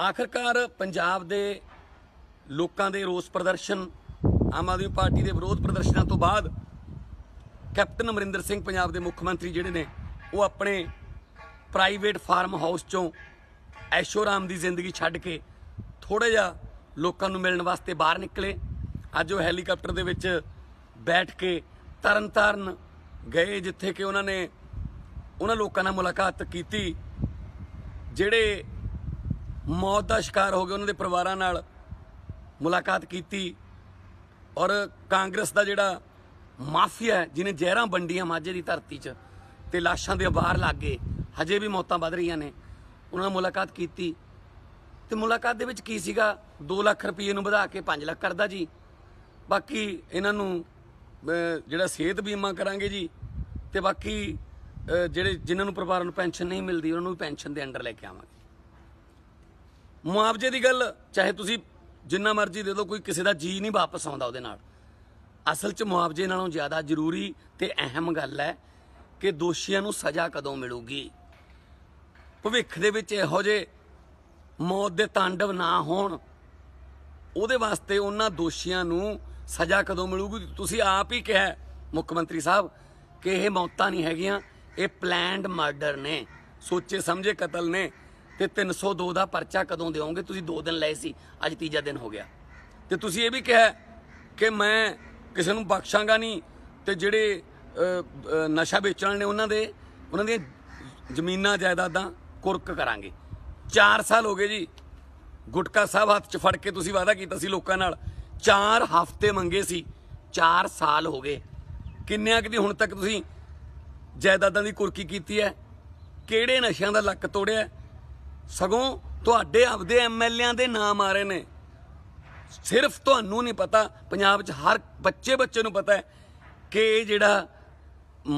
ਆਖਰਕਾਰ ਪੰਜਾਬ ਦੇ ਲੋਕਾਂ ਦੇ ਰੋਸ ਪ੍ਰਦਰਸ਼ਨ ਆਮ ਆਦਮੀ ਪਾਰਟੀ ਦੇ ਵਿਰੋਧ ਪ੍ਰਦਰਸ਼ਨਾਂ ਤੋਂ ਬਾਅਦ ਕੈਪਟਨ ਅਮਰਿੰਦਰ ਸਿੰਘ ਪੰਜਾਬ ਦੇ ਮੁੱਖ ਮੰਤਰੀ ਜਿਹੜੇ ਨੇ ਉਹ ਆਪਣੇ ਪ੍ਰਾਈਵੇਟ ਫਾਰਮ ਹਾਊਸ ਚੋਂ ਐਸ਼ੋਰਾਮ ਦੀ ਜ਼ਿੰਦਗੀ ਛੱਡ ਕੇ ਥੋੜਾ ਜਿਹਾ ਲੋਕਾਂ ਨੂੰ ਮਿਲਣ ਵਾਸਤੇ ਬਾਹਰ ਨਿਕਲੇ ਅੱਜ ਉਹ ਹੈਲੀਕਾਪਟਰ ਦੇ ਵਿੱਚ ਬੈਠ ਕੇ ਤਰਨਤਾਰਨ ਗਏ ਜਿੱਥੇ ਕਿ ਉਹਨਾਂ ਨੇ ਉਹਨਾਂ ਲੋਕਾਂ ਨਾਲ ਮੁਲਾਕਾਤ ਕੀਤੀ ਜਿਹੜੇ ਮੌਤ ਦਾ ਸ਼ਿਕਾਰ ਹੋ ਗਏ ਉਹਨਾਂ ਦੇ ਪਰਿਵਾਰਾਂ ਨਾਲ ਮੁਲਾਕਾਤ ਕੀਤੀ ਔਰ ਕਾਂਗਰਸ ਦਾ ਜਿਹੜਾ ਮਾਫੀਆ ਜਿਹਨੇ ਜ਼ਹਿਰਾਂ ਵੰਡੀਆਂ ਮਾਝੇ ਦੀ ਧਰਤੀ 'ਚ ਤੇ ਲਾਸ਼ਾਂ ਦੇ ਬਾਹਰ ਗਏ ਹਜੇ ਵੀ ਮੌਤਾਂ ਵੱਧ ਰਹੀਆਂ ਨੇ ਉਹਨਾਂ ਨਾਲ ਮੁਲਾਕਾਤ ਕੀਤੀ ਤੇ ਮੁਲਾਕਾਤ ਦੇ ਵਿੱਚ ਕੀ ਸੀਗਾ 2 ਲੱਖ ਰੁਪਏ ਨੂੰ ਵਧਾ ਕੇ 5 ਲੱਖ ਕਰਦਾ ਜੀ ਬਾਕੀ ਇਹਨਾਂ ਨੂੰ ਜਿਹੜਾ ਸਿਹਤ ਬੀਮਾ ਕਰਾਂਗੇ ਜੀ ਤੇ ਬਾਕੀ ਜਿਹੜੇ ਜਿਨ੍ਹਾਂ ਨੂੰ ਪਰਿਵਾਰ ਨੂੰ ਪੈਨਸ਼ਨ ਨਹੀਂ ਮਿਲਦੀ ਉਹਨਾਂ ਨੂੰ ਵੀ ਪੈਨਸ਼ਨ ਦੇ ਅੰਡਰ ਲੈ ਕੇ ਆਵਾਂਗੇ ਮੁਆਵਜ਼ੇ ਦੀ ਗੱਲ ਚਾਹੇ ਤੁਸੀਂ ਜਿੰਨਾ ਮਰਜ਼ੀ ਦੇ ਦਿਓ ਕੋਈ ਕਿਸੇ ਦਾ ਜੀ ਨਹੀਂ ਵਾਪਸ ਆਉਂਦਾ ਉਹਦੇ ਨਾਲ ਅਸਲ 'ਚ ਮੁਆਵਜ਼ੇ ਨਾਲੋਂ ਜ਼ਿਆਦਾ ਜ਼ਰੂਰੀ ਤੇ ਅਹਿਮ ਗੱਲ ਹੈ ਕਿ ਦੋਸ਼ੀਆਂ ਨੂੰ ਸਜ਼ਾ ਕਦੋਂ ਮਿਲੂਗੀ ਭਵਿੱਖ ਦੇ ਵਿੱਚ ਇਹੋ ਜੇ ਮੌਤ ਦੇ ਤਾਂਡਵ ਨਾ ਹੋਣ ਉਹਦੇ ਵਾਸਤੇ ਉਹਨਾਂ ਦੋਸ਼ੀਆਂ ਨੂੰ ਸਜ਼ਾ ਕਦੋਂ ਮਿਲੂਗੀ ਤੁਸੀਂ ਆਪ ਹੀ ਕਿਹਾ ਮੁੱਖ ਮੰਤਰੀ ਸਾਹਿਬ ਕਿ ਇਹ ਮੌਤਾਂ ਨਹੀਂ ਹੈਗੀਆਂ ਇਹ ਪਲਾਨਡ ਮਰਡਰ ਨੇ ਸੋਚੇ ਸਮਝੇ ਕਤਲ ਨੇ ਤੇ 302 ਦਾ ਪਰਚਾ ਕਦੋਂ ਦਿਓਗੇ ਤੁਸੀਂ 2 ਦਿਨ ਲਏ ਸੀ ਅੱਜ ਤੀਜਾ ਦਿਨ ਹੋ ਗਿਆ ਤੇ ਤੁਸੀਂ ਇਹ ਵੀ ਕਿਹਾ ਕਿ ਮੈਂ ਕਿਸੇ ਨੂੰ ਬਖਸ਼ਾਂਗਾ ਨਹੀਂ ਤੇ ਜਿਹੜੇ ਨਸ਼ਾ ਵੇਚਣ ਨੇ ਉਹਨਾਂ ਦੇ ਉਹਨਾਂ ਦੀਆਂ ਜ਼ਮੀਨਾਂ ਜਾਇਦਾਦਾਂ ਕੁਰਕ ਕਰਾਂਗੇ 4 ਸਾਲ ਹੋ ਗਏ ਜੀ ਗੁਟਕਾ ਸਾਹਿਬ ਹੱਥ 'ਚ ਫੜ ਕੇ ਤੁਸੀਂ ਵਾਅਦਾ ਕੀਤਾ ਸੀ ਲੋਕਾਂ ਨਾਲ 4 ਹਫ਼ਤੇ ਮੰਗੇ ਸੀ 4 ਸਾਲ ਹੋ ਗਏ ਕਿੰਨਿਆਂ ਕਿ ਦੀ ਹੁਣ ਤੱਕ ਤੁਸੀਂ ਜਾਇਦਾਦਾਂ ਦੀ ਕੁਰਕੀ ਕੀਤੀ ਹੈ ਕਿਹੜੇ ਨਸ਼ਿਆਂ ਦਾ ਲੱਕ ਤੋੜਿਆ ਸਗੋਂ ਤੁਹਾਡੇ ਆਪਦੇ ਐਮਐਲਏਆਂ ਦੇ ਨਾਮ ਆ ਰਹੇ ਨੇ ਸਿਰਫ ਤੁਹਾਨੂੰ ਨਹੀਂ ਪਤਾ ਪੰਜਾਬ 'ਚ ਹਰ ਬੱਚੇ ਬੱਚੇ ਨੂੰ ਪਤਾ ਹੈ ਕਿ ਇਹ ਜਿਹੜਾ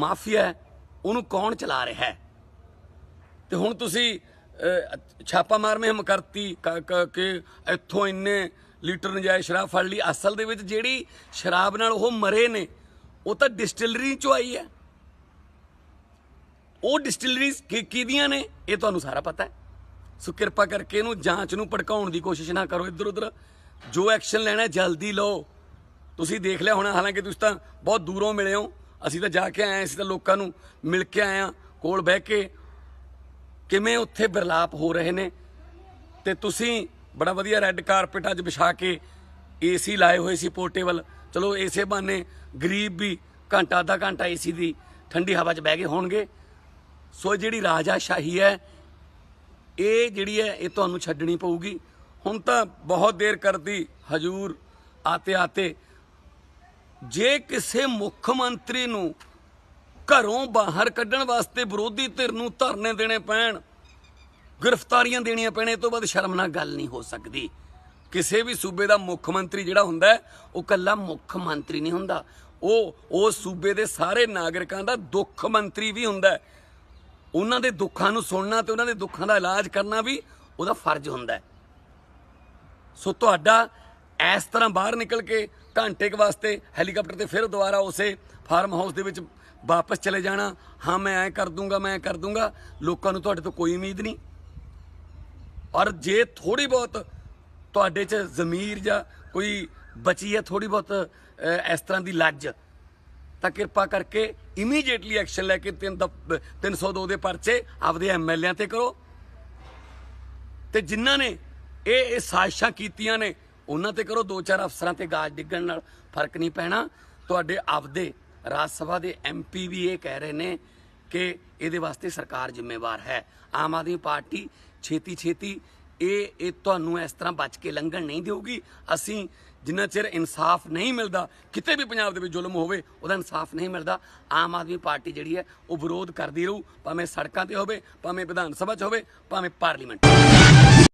ਮਾਫੀਆ ਹੈ ਉਹਨੂੰ ਕੌਣ ਚਲਾ ਰਿਹਾ ਹੈ ਤੇ ਹੁਣ ਤੁਸੀਂ ਛਾਪਾ ਮਾਰ ਮਹਿਮ ਕਰਤੀ ਕਿ ਇੱਥੋਂ ਇੰਨੇ ਲੀਟਰ ਨਜਾਇਜ਼ ਸ਼ਰਾਬ ਫੜ ਲਈ ਅਸਲ ਦੇ ਵਿੱਚ ਜਿਹੜੀ ਸ਼ਰਾਬ ਨਾਲ ਉਹ ਮਰੇ ਨੇ ਉਹ ਤਾਂ ਡਿਸਟਿਲਰੀ ਚੋਂ ਆਈ ਹੈ ਉਹ ਡਿਸਟਿਲਰੀਜ਼ ਕਿਹਦੀਆਂ ਨੇ ਇਹ ਤੁਹਾਨੂੰ ਸਾਰਾ ਪਤਾ ਹੈ ਸੋ ਕਿਰਪਾ ਕਰਕੇ ਇਹਨੂੰ ਜਾਂਚ ਨੂੰ ਭੜਕਾਉਣ ਦੀ ਕੋਸ਼ਿਸ਼ ਨਾ ਕਰੋ ਇੱਧਰ ਉੱਧਰ ਜੋ ਐਕਸ਼ਨ ਲੈਣਾ ਜਲਦੀ ਲਓ ਤੁਸੀਂ ਦੇਖ ਲਿਆ ਹੋਣਾ ਹਾਲਾਂਕਿ ਤੁਸੀਂ ਤਾਂ ਬਹੁਤ ਦੂਰੋਂ ਮਿਲੇ ਹੋ ਅਸੀਂ ਤਾਂ ਜਾ ਕੇ ਆਏ ਅਸੀਂ ਤਾਂ ਲੋਕਾਂ ਨੂੰ ਮਿਲ ਕੇ ਆਏ ਆ ਕੋਲ ਬਹਿ ਕੇ ਕਿਵੇਂ ਉੱਥੇ ਬਰਲਾਪ ਹੋ ਰਹੇ ਨੇ ਤੇ ਤੁਸੀਂ ਬੜਾ ਵਧੀਆ ਰੈੱਡ ਕਾਰਪੇਟ ਅੱਜ ਵਿਛਾ ਕੇ ਏਸੀ ਲਾਏ ਹੋਏ ਸੀ ਪੋਰਟੇਬਲ ਚਲੋ ਏਸੇ ਬਹਾਨੇ ਗਰੀਬ ਵੀ ਘੰਟਾ ਦਾ ਘੰਟਾ ਏਸੀ ਦੀ ਠੰਡੀ ਹਵਾ 'ਚ ਬਹਿ ਗਏ ਹੋਣਗੇ ਸੋ ਜਿਹੜੀ ਰਾਜਾ ਸ਼ਾਹੀ ਹੈ ਇਹ ਜਿਹੜੀ ਹੈ ਇਹ ਤੁਹਾਨੂੰ ਛੱਡਣੀ ਪਊਗੀ ਹੁਣ ਤਾਂ ਬਹੁਤ ਦੇਰ ਕਰਦੀ ਹਜੂਰ ਆਤੇ ਆਤੇ ਜੇ ਕਿਸੇ ਮੁੱਖ ਮੰਤਰੀ ਨੂੰ ਘਰੋਂ ਬਾਹਰ ਕੱਢਣ ਵਾਸਤੇ ਵਿਰੋਧੀ ਧਿਰ ਨੂੰ ਧਰਨੇ ਦੇਣੇ ਪੈਣ ਗ੍ਰਿਫਤਾਰੀਆਂ ਦੇਣੀਆਂ ਪੈਣੇ ਤੋਂ ਬਾਅਦ ਸ਼ਰਮਨਾਕ ਗੱਲ ਨਹੀਂ ਹੋ ਸਕਦੀ ਕਿਸੇ ਵੀ ਸੂਬੇ ਦਾ ਮੁੱਖ ਮੰਤਰੀ ਜਿਹੜਾ ਹੁੰਦਾ ਉਹ ਕੱਲਾ ਮੁੱਖ ਮੰਤਰੀ ਨਹੀਂ ਹੁੰਦਾ ਉਹ ਉਹ ਸੂਬੇ ਦੇ ਸਾਰੇ ਨਾਗਰਿਕਾਂ ਦਾ ਦੁੱਖ ਮੰਤਰੀ ਵੀ ਹੁੰਦਾ ਉਹਨਾਂ ਦੇ ਦੁੱਖਾਂ ਨੂੰ ਸੁਣਨਾ ਤੇ ਉਹਨਾਂ ਦੇ ਦੁੱਖਾਂ ਦਾ ਇਲਾਜ ਕਰਨਾ ਵੀ ਉਹਦਾ ਫਰਜ਼ ਹੁੰਦਾ ਸੋ ਤੁਹਾਡਾ ਇਸ ਤਰ੍ਹਾਂ ਬਾਹਰ ਨਿਕਲ ਕੇ ਘੰਟੇ ਕ ਵਾਸਤੇ ਹੈਲੀਕਾਪਟਰ ਤੇ ਫਿਰ ਦੁਬਾਰਾ ਉਸੇ ਫਾਰਮ ਹਾਊਸ ਦੇ ਵਿੱਚ ਵਾਪਸ ਚਲੇ ਜਾਣਾ ਹਾਂ ਮੈਂ ਐ ਕਰ ਦੂੰਗਾ ਮੈਂ ਕਰ ਦੂੰਗਾ ਲੋਕਾਂ ਨੂੰ ਤੁਹਾਡੇ ਤੋਂ ਕੋਈ ਉਮੀਦ ਨਹੀਂ ਔਰ ਜੇ ਥੋੜੀ ਬਹੁਤ ਤੁਹਾਡੇ 'ਚ ਜ਼ਮੀਰ ਜਾਂ ਕੋਈ ਬਚੀ ਹੈ ਥੋੜੀ ਬਹੁਤ ਇਸ ਤਰ੍ਹਾਂ ਦੀ ਲੱਜ ਤਾਂ ਕਿਰਪਾ ਕਰਕੇ ਇਮੀਡੀਏਟਲੀ ਐਕਸ਼ਨ ਲੈ ਕੇ 302 ਦੇ ਪਰਚੇ ਆਪਦੇ ਐਮਐਲਏਆਂ ਤੇ ਕਰੋ ਤੇ ਜਿਨ੍ਹਾਂ ਨੇ ਇਹ ਇਹ ਸਾਜ਼ਿਸ਼ਾਂ ਕੀਤੀਆਂ ਨੇ ਉਹਨਾਂ ਤੇ ਕਰੋ ਦੋ ਚਾਰ ਅਫਸਰਾਂ ਤੇ ਗਾਜ ਡਿੱਗਣ ਨਾਲ ਫਰਕ ਨਹੀਂ ਪੈਣਾ ਤੁਹਾਡੇ ਆਪਦੇ ਰਾਜ ਸਭਾ ਦੇ ਐਮਪੀ ਵੀ ਇਹ ਕਹਿ ਰਹੇ ਨੇ ਕਿ ਇਹਦੇ ਵਾਸਤੇ ਸਰਕਾਰ ਜ਼ਿੰਮੇਵਾਰ ਹੈ ਆਮ ਆਦਮੀ ਪਾਰਟੀ ਛੇਤੀ ਛੇਤੀ ਇਹ ਇਹ ਤੁਹਾਨੂੰ ਇਸ ਤਰ੍ਹਾਂ ਬਚ ਕੇ ਲੰਘਣ ਨਹੀਂ ਦੇਊਗੀ ਅਸੀਂ ਜਿੰਨਾ ਚਿਰ ਇਨਸਾਫ ਨਹੀਂ ਮਿਲਦਾ ਕਿਤੇ ਵੀ ਪੰਜਾਬ ਦੇ ਵਿੱਚ ਜ਼ੁਲਮ ਹੋਵੇ ਉਹਦਾ ਇਨਸਾਫ ਨਹੀਂ ਮਿਲਦਾ ਆਮ ਆਦਮੀ ਪਾਰਟੀ ਜਿਹੜੀ ਹੈ ਉਹ ਵਿਰੋਧ ਕਰਦੀ ਰਹੂ ਭਾਵੇਂ ਸੜਕਾਂ ਤੇ ਹੋਵੇ ਭਾਵੇਂ ਵਿਧਾਨ ਸਭਾ 'ਚ ਹੋਵੇ ਭਾਵੇਂ ਪਾਰਲੀਮੈਂਟ